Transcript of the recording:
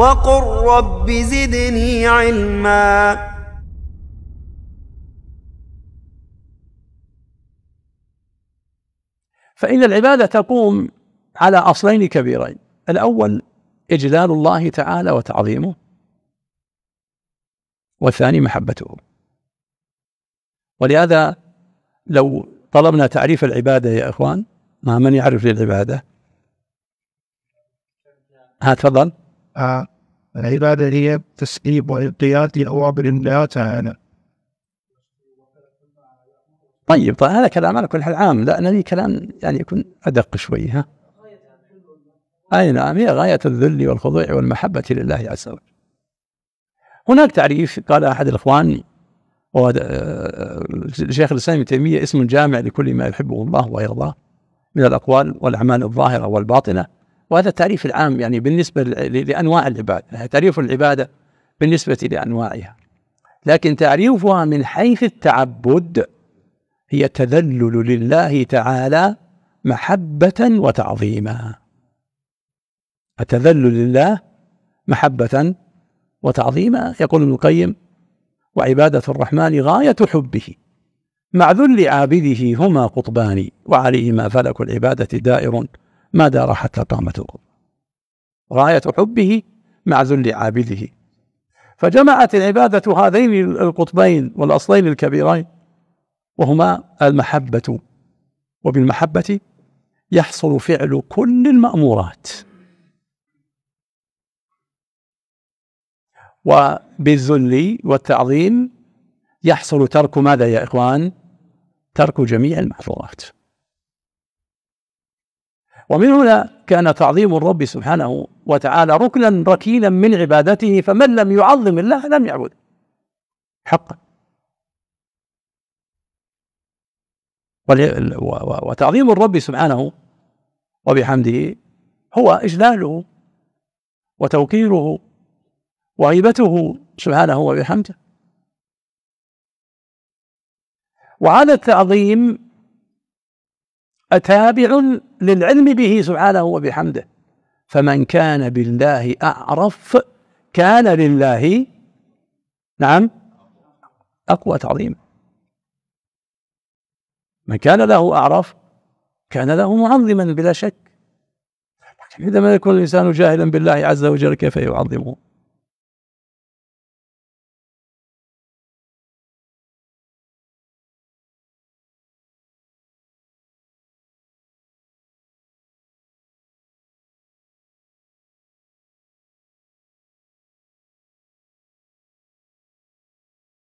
وقل رب زدني علما فإن العبادة تقوم على أصلين كبيرين الأول إجلال الله تعالى وتعظيمه والثاني محبته ولهذا لو طلبنا تعريف العبادة يا إخوان ما من يعرف للعبادة ها تفضل آه. العبادة هي تسليب وانقياد لأوامر الله تعالى طيب طيب هذا كلام على كل حال عام أنا لي كلام يعني يكون أدق شوي ها أي نعم هي غاية الذل والخضوع والمحبة لله عز وجل هناك تعريف قال أحد الإخوان وهو آه، شيخ الإسلام ابن تيمية اسم جامع لكل ما يحبه الله ويرضاه من الأقوال والأعمال الظاهرة والباطنة وهذا التعريف العام يعني بالنسبة لأنواع العبادة يعني تعريف العبادة بالنسبة لأنواعها لكن تعريفها من حيث التعبد هي تذلل لله تعالى محبة وتعظيما التذلل لله محبة وتعظيما يقول ابن القيم وعبادة الرحمن غاية حبه مع ذل عابده هما قطبان وعليهما فلك العبادة دائر ما دار حتى قامت القبة غاية حبه مع ذل عابده فجمعت العبادة هذين القطبين والأصلين الكبيرين وهما المحبة وبالمحبة يحصل فعل كل المأمورات وبالذل والتعظيم يحصل ترك ماذا يا إخوان؟ ترك جميع المحظورات ومن هنا كان تعظيم الرب سبحانه وتعالى ركنا ركينا من عبادته فمن لم يعظم الله لم يعبده حقا وتعظيم الرب سبحانه وبحمده هو إجلاله وتوقيره وهيبته سبحانه وبحمده وعلى التعظيم أتابع للعلم به سبحانه وبحمده فمن كان بالله أعرف كان لله نعم أقوى تعظيم من كان له أعرف كان له معظما بلا شك لكن عندما يكون الإنسان جاهلا بالله عز وجل كيف يعظمه